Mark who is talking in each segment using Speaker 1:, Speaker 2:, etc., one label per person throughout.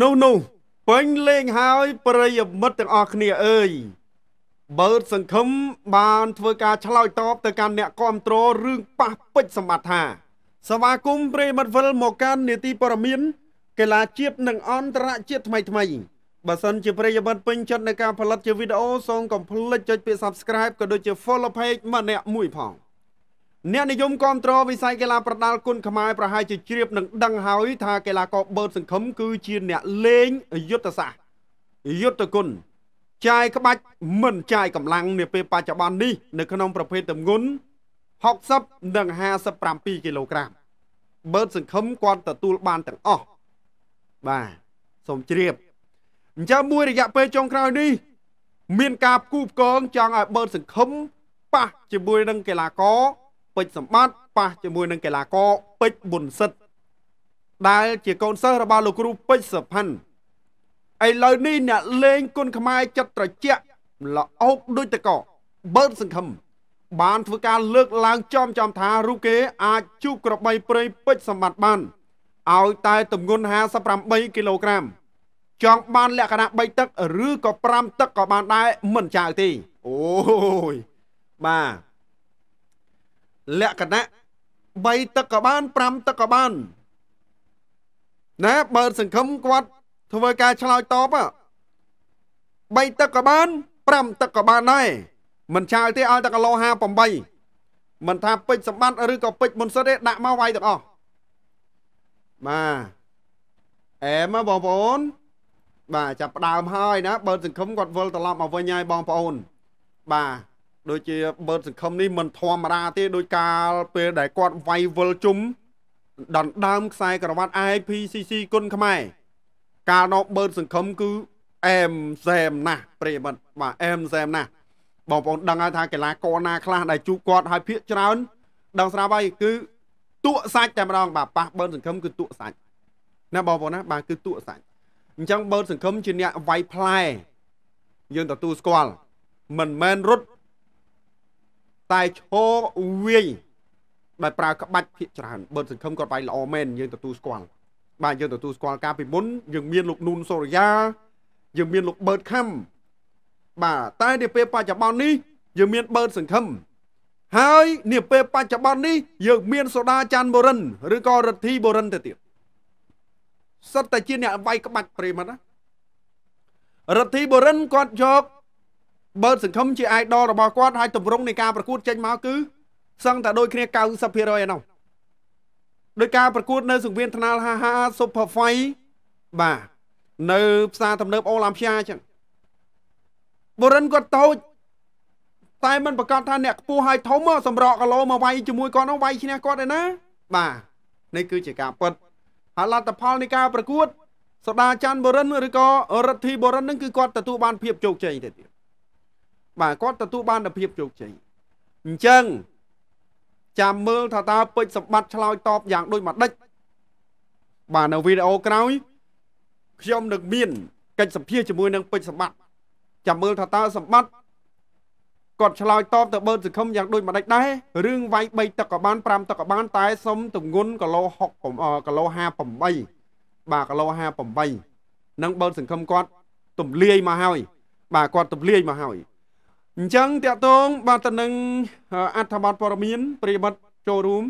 Speaker 1: នោះនោះពេញលេងហើយប្រិយមិត្តទាំងអស់គ្នាអើយបើសង្ឃឹមបានធ្វើការ ឆ្លើយតបទៅកាន់អ្នកគ្រប់គ្រងរឿងប៉ះពេចសម្បត្តិថាសមាគមប្រិមិត្តវិលមកកាន់នេតិព័រមានកីឡាជាតិនិងអន្តរជាតិថ្មីថ្មីបើសិនជាប្រិយមិត្តពេញចិត្តនៃការផលិតជាវីដេអូសូមកុំភ្លេចចុចពាក្យ Subscribe ក៏ដូចជា Follow Page ម្នាក់មួយផងអ្នកនិយមគ្រប់គ្រងវិស័យកីឡា ប្រដាល់គុណខ្មែរប្រហែលជាជ្រាបនឹងដឹងហើយថាកីឡាករបឺតសង្ឃឹមគឺជាអ្នកលេងយុទ្ធសាស្ត្រយុទ្ធគុណចាយក្បាច់មិនចាយកម្លាំងនាពេលបច្ចុប្បន្ននេះនៅក្នុងប្រភេទទម្ងន់60និង57គីឡូក្រាមបឺតសង្ឃឹមគាត់ទទួលបានទាំងអស់បាទសូមជ្រាបអញ្ចឹងមួយរយៈពេលចុងក្រោយនេះមានការផ្គូផ្គងចង់ឲ្យបឺតសង្ឃឹមប៉ះជាមួយនឹង កីឡាករពេជ្រសម្បត្តិប៉ះជាមួយនឹងកីឡាករពេជ្រប៊ុនសិទ្ធដែល ជាកូនសិស្សរបស់លោកគ្រូពេជ្រសុផាន់ឥឡូវនេះអ្នក លេងគុនខ្មែរចិត្តត្រជាក់ល្អអោកដូចតកបើកសង្ឃឹមបានធ្វើការលើកឡើងចំចំថារូបគេ អាចជួបក្របីព្រៃពេជ្រសម្បត្តិបានឲ្យតែទម្ងន់58គីឡូក្រាមចង់បានលក្ខណៈ3ទឹក ឬក៏5ទឹកក៏បានដែរមិនចៅទេអូយបាទលក្ខណៈ3ទឹកក៏បាន5ទឹកក៏បាន ណាបើសង្គមគាត់ធ្វើការឆ្លើយតប3ទឹកក៏បាន5ទឹកក៏បានដែរមិនឆាយទេឲ្យតែគីឡូ58មិនថាពេជ្រសម្បត្តិឬក៏ពេជ្រមុនសិតទេដាក់មកវាយទាំងអស់បាទអែមបងប្អូនបាទចាប់ផ្ដើមហើយ ណាបើសង្គមគាត់វិលត្រឡប់មកវិញហើយបងប្អូនបាទដូចជាបើសង្ឃឹមនេះមិនធម្មតាទេដោយកាលពេលដែលគាត់វាយវិលជុំដណ្ដើមខ្សែក្រវ៉ាត់ IPCC គុណខ្មែរកាលនោះបើសង្ឃឹមគឺអែមសែមណាស់ប្រិមិត្តបាទអែមសែមណាស់បងប្អូនដឹងហើយថាកីឡាករណាខ្លះដែលជួបគាត់ហើយភាកច្រើនដឹងស្រាប់ហើយគឺទក់សាច់តែម្ដងបាទប៉ះបើសង្ឃឹមគឺទក់សាច់ណាបងប្អូនណា បាទគឺទក់សាច់អញ្ចឹងបើសង្ឃឹមជាអ្នកវាយផ្លែយើងទទួលស្គាល់មិនមែនរត់តែឈោវាយដោយប្រើក្បាច់ភាកច្រើនបើសង្ឃឹមគាត់បាយល្អមែនយើងទទួលស្គាល់បាទយើងទទួលស្គាល់ការពីមុនយើងមានលោកនូនសូរិយាយើងមានលោកបឺតខំបាទតែនាពេលបច្ចុប្បន្ននេះ យើងមានបឺតសង្ឃឹមហើយនាពេលបច្ចុប្បន្ននេះយើងមានសូដាច័ន្ទបូរិនឬក៏រិទ្ធីបូរិនទៅទៀតសិតតែជាអ្នកវាយក្បាច់ព្រេមិត្តណារិទ្ធីបូរិនគាត់យកបើតសង្ឃឹមជា idol របស់គាត់ហើយទម្រង់នៃការប្រកួតចេញមកគឺសឹងតែដូចគ្នា90%ឯណោះដោយការប្រកួតនៅសង្វៀនថ្នាល55 Super Fight បាទនៅផ្សារទំនើបអូឡាំពីយ៉ាចឹងបុរិនគាត់តូចតែមិនប្រកាសថាអ្នកខ្ពស់ហើយធំមកសម្រក់គីឡូមកវាយជាមួយគាត់នោះវាយឈ្នះគាត់ឯណាបាទនេះគឺ ជាការពិតហើយលទ្ធផលនៃការប្រកួតសដាច័ន្ទបុរិនឬក៏រដ្ឋីបុរិននឹងគឺគាត់ទទួលបាន ភាពជោគជ័យទៅទៀតបាទគាត់ទទួលបាននូវភាពជោគជ័យអញ្ចឹងចាំមើលថាតើពេជ្រសម្បត្តិឆ្លើយតបយ៉ាងដូចម្ដេចបាទនៅវីដេអូក្រោយខ្ញុំនឹងមានកិច្ចសម្ភាសជាមួយនឹងពេជ្រសម្បត្តិចាំមើលថាតើសម្បត្តិគាត់ឆ្លើយតបទៅបើសង្ឃឹមយ៉ាងដូចម្ដេចដែររឿងវាយ3ទឹកក៏បាន5ទឹកក៏បានតែសុំទម្ងន់គីឡូ6គីឡូ58បាទគីឡូ58នឹងបើសង្ឃឹមគាត់ទម្លាយមកហើយបាទគាត់ទម្លាយមកហើយអញ្ចឹងតកតងបាទទៅនឹងអត្ថបទព័ត៌មានប្រិមត្តចូលរួម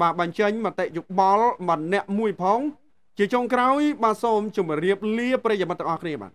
Speaker 1: បាទបញ្ចេញមតិយោបល់ម្នាក់មួយផង ជាចុងក្រោយ បាទសូម ជម្រាបលាប្រិយមិត្តទាំងអស់គ្នាបាទ